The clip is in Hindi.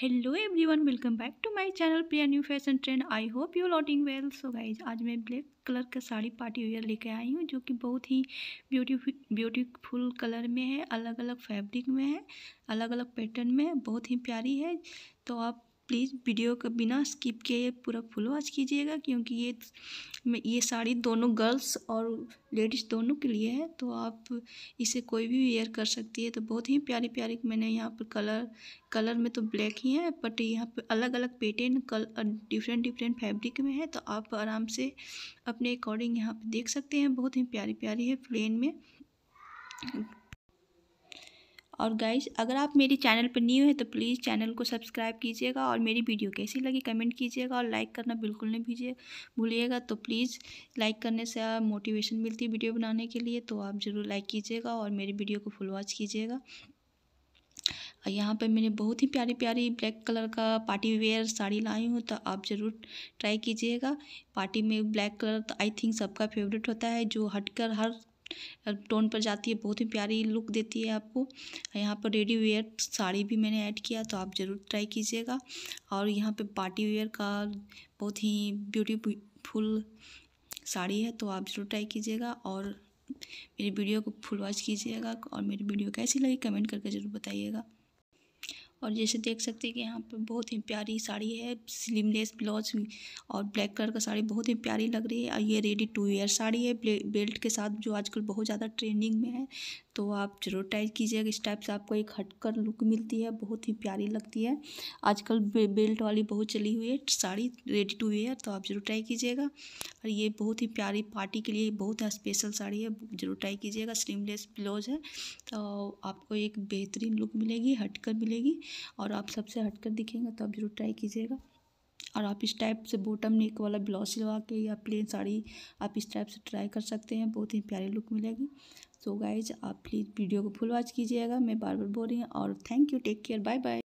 hello everyone welcome back to my channel Priya new fashion trend I hope you लॉटिंग वेल सो गाइज आज मैं ब्लैक कलर का साड़ी पार्टी वेयर लेके आई हूँ जो कि बहुत ही ब्यूटीफुल ब्यूटीफुल कलर में है अलग अलग फैब्रिक में है अलग अलग पैटर्न में है बहुत ही प्यारी है तो आप प्लीज़ वीडियो का बिना स्किप किए पूरा फुल वॉच कीजिएगा क्योंकि ये ये साड़ी दोनों गर्ल्स और लेडीज़ दोनों के लिए है तो आप इसे कोई भी वेयर कर सकती है तो बहुत ही प्यारी प्यारी मैंने यहाँ पर कलर कलर में तो ब्लैक ही है बट यहाँ पर अलग अलग पेटर्न कल डिफरेंट डिफरेंट फैब्रिक में है तो आप आराम से अपने अकॉर्डिंग यहाँ पर देख सकते हैं बहुत ही प्यारी प्यारी है प्लेन में और गाइज अगर आप मेरे चैनल पर न्यू हैं तो प्लीज़ चैनल को सब्सक्राइब कीजिएगा और मेरी वीडियो कैसी लगी कमेंट कीजिएगा और लाइक करना बिल्कुल नहीं भीजिए भूलिएगा तो प्लीज़ लाइक करने से मोटिवेशन मिलती है वीडियो बनाने के लिए तो आप ज़रूर लाइक कीजिएगा और मेरी वीडियो को फुल वॉच कीजिएगा और यहाँ पर मैंने बहुत ही प्यारी प्यारी ब्लैक कलर का पार्टी वेयर साड़ी लाई हूँ तो आप ज़रूर ट्राई कीजिएगा पार्टी में ब्लैक कलर तो आई थिंक सबका फेवरेट होता है जो हटकर हर टोन पर जाती है बहुत ही प्यारी लुक देती है आपको यहाँ पर रेडी वेयर साड़ी भी मैंने ऐड किया तो आप ज़रूर ट्राई कीजिएगा और यहाँ पे पार्टी वेयर का बहुत ही ब्यूटीफुल साड़ी है तो आप ज़रूर ट्राई कीजिएगा और मेरी वीडियो को फुल वॉच कीजिएगा और मेरी वीडियो कैसी लगी कमेंट करके ज़रूर बताइएगा और जैसे देख सकते हैं कि यहाँ पर बहुत ही प्यारी साड़ी है स्लीवलेस ब्लाउज और ब्लैक कलर का साड़ी बहुत ही प्यारी लग रही है और ये रेडी टू वेयर साड़ी है बेल्ट के साथ जो आजकल बहुत ज़्यादा ट्रेंडिंग में है तो आप जरूर ट्राई कीजिएगा इस टाइप से आपको एक हटकर लुक मिलती है बहुत ही प्यारी लगती है आजकल बेल्ट वाली बहुत चली हुई है साड़ी रेडी टू वेयर तो आप जरूर ट्राई कीजिएगा और ये बहुत ही प्यारी पार्टी के लिए बहुत ही स्पेशल साड़ी है जरूर ट्राई कीजिएगा स्लीवलेस ब्लाउज है तो आपको एक बेहतरीन लुक मिलेगी हटकर मिलेगी और आप सबसे हटकर दिखेंगे तो आप ज़रूर ट्राई कीजिएगा और आप इस टाइप से बॉटम नेक वाला ब्लाउज सिलवा के या प्लेन साड़ी आप इस टाइप से ट्राई कर सकते हैं बहुत ही प्यारी लुक मिलेगी सो so गाइज आप प्लीज़ वीडियो को फुल वॉच कीजिएगा मैं बार बार बोल रही हूँ और thank you take care bye bye